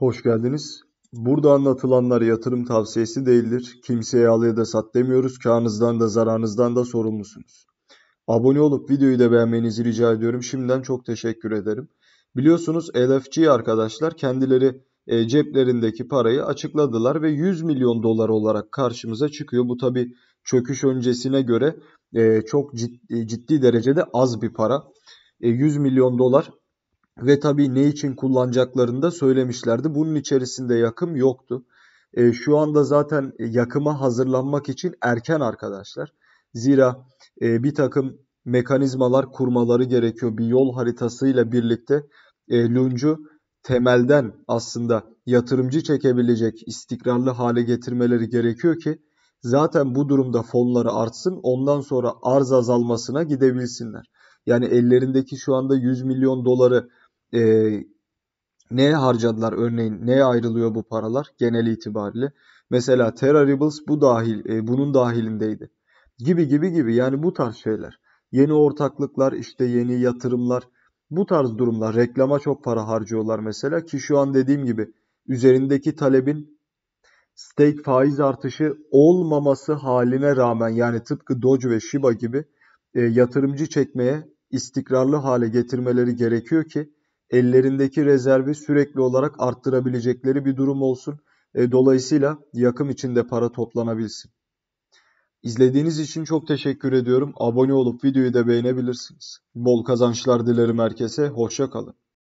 Hoş geldiniz. Burada anlatılanlar yatırım tavsiyesi değildir. Kimseye al ya da sat demiyoruz. Kağınızdan da zararınızdan da sorumlusunuz. Abone olup videoyu da beğenmenizi rica ediyorum. Şimdiden çok teşekkür ederim. Biliyorsunuz LFG arkadaşlar kendileri e, ceplerindeki parayı açıkladılar ve 100 milyon dolar olarak karşımıza çıkıyor. Bu tabi çöküş öncesine göre e, çok ciddi, ciddi derecede az bir para. E, 100 milyon dolar ve tabii ne için kullanacaklarını da söylemişlerdi. Bunun içerisinde yakım yoktu. E, şu anda zaten yakıma hazırlanmak için erken arkadaşlar. Zira e, bir takım mekanizmalar kurmaları gerekiyor. Bir yol haritasıyla birlikte e, Luncu temelden aslında yatırımcı çekebilecek istikrarlı hale getirmeleri gerekiyor ki zaten bu durumda fonları artsın ondan sonra arz azalmasına gidebilsinler. Yani ellerindeki şu anda 100 milyon doları e, ee, neye harcadılar örneğin neye ayrılıyor bu paralar genel itibariyle. Mesela Terra Rebels bu dahil e, bunun dahilindeydi. Gibi gibi gibi yani bu tarz şeyler. Yeni ortaklıklar işte yeni yatırımlar bu tarz durumlar reklama çok para harcıyorlar mesela ki şu an dediğim gibi üzerindeki talebin stake faiz artışı olmaması haline rağmen yani tıpkı Doge ve Shiba gibi e, yatırımcı çekmeye istikrarlı hale getirmeleri gerekiyor ki ellerindeki rezervi sürekli olarak arttırabilecekleri bir durum olsun. E, dolayısıyla yakım içinde para toplanabilsin. İzlediğiniz için çok teşekkür ediyorum. Abone olup videoyu da beğenebilirsiniz. Bol kazançlar dilerim herkese. Hoşça kalın.